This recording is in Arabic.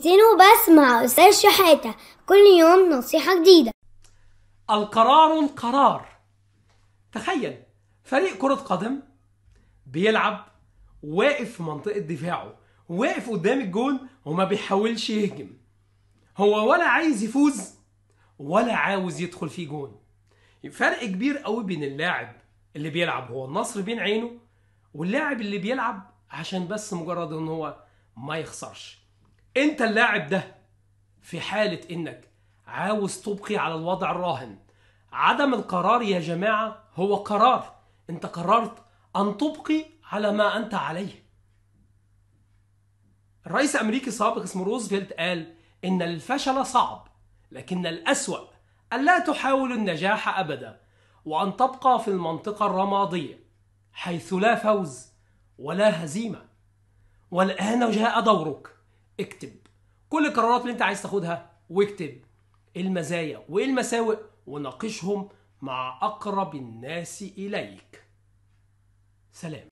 بيتين وبس مع أستاذ شحاتة كل يوم نصيحة جديدة القرار القرار تخيل فريق كرة قدم بيلعب واقف في منطقة دفاعه واقف قدام الجون وما بيحاولش يهجم هو ولا عايز يفوز ولا عاوز يدخل فيه جون فرق كبير قوي بين اللاعب اللي بيلعب هو النصر بين عينه واللاعب اللي بيلعب عشان بس مجرد ان هو ما يخسرش انت اللاعب ده في حالة انك عاوز تبقي على الوضع الراهن عدم القرار يا جماعة هو قرار انت قررت ان تبقي على ما انت عليه الرئيس الامريكي السابق اسمه روزفلت قال ان الفشل صعب لكن الاسوا الا تحاول النجاح ابدا وان تبقى في المنطقه الرماديه حيث لا فوز ولا هزيمه والان جاء دورك اكتب كل القرارات اللي انت عايز تاخدها واكتب إيه المزايا وايه المساوئ وناقشهم مع اقرب الناس اليك سلام